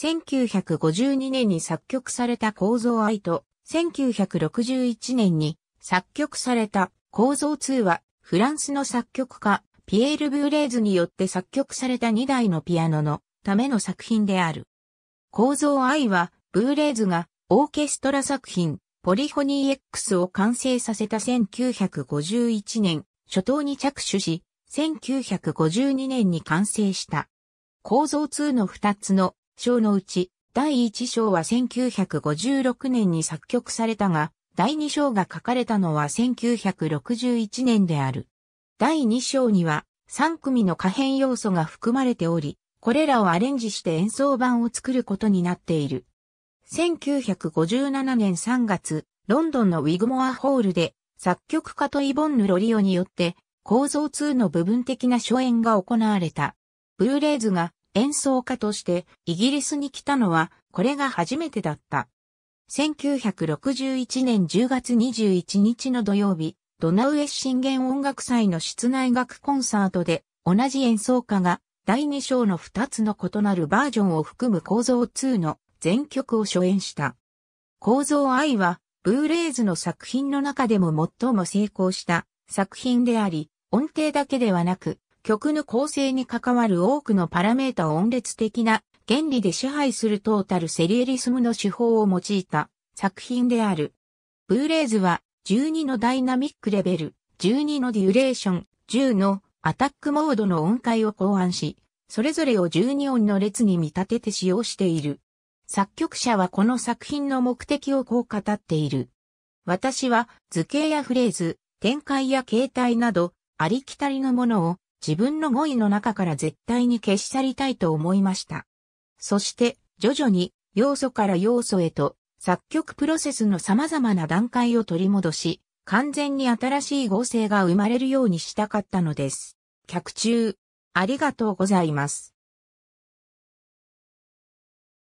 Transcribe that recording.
1952年に作曲された構造愛と、1961年に作曲された構造2は、フランスの作曲家、ピエール・ブーレーズによって作曲された2台のピアノのための作品である。構造愛は、ブーレーズがオーケストラ作品、ポリフォニー X を完成させた1951年、初頭に着手し、1952年に完成した。構造2の2つの章のうち、第1章は1956年に作曲されたが、第2章が書かれたのは1961年である。第2章には3組の可変要素が含まれており、これらをアレンジして演奏版を作ることになっている。1957年3月、ロンドンのウィグモアホールで作曲家とイボンヌ・ロリオによって構造2の部分的な初演が行われた。ブルーレイズが演奏家としてイギリスに来たのはこれが初めてだった。1961年10月21日の土曜日、ドナウエッ信玄音楽祭の室内楽コンサートで同じ演奏家が第2章の2つの異なるバージョンを含む構造2の全曲を初演した。構造愛はブーレイズの作品の中でも最も成功した作品であり、音程だけではなく曲の構成に関わる多くのパラメータを音列的な原理で支配するトータルセリエリスムの手法を用いた作品である。ブーレーズは12のダイナミックレベル、12のデュレーション、10のアタックモードの音階を考案し、それぞれを12音の列に見立てて使用している。作曲者はこの作品の目的をこう語っている。私は図形やフレーズ、展開や形態など、ありきたりのものを自分の語彙の中から絶対に消し去りたいと思いました。そして、徐々に、要素から要素へと、作曲プロセスの様々な段階を取り戻し、完全に新しい合成が生まれるようにしたかったのです。客中、ありがとうございます。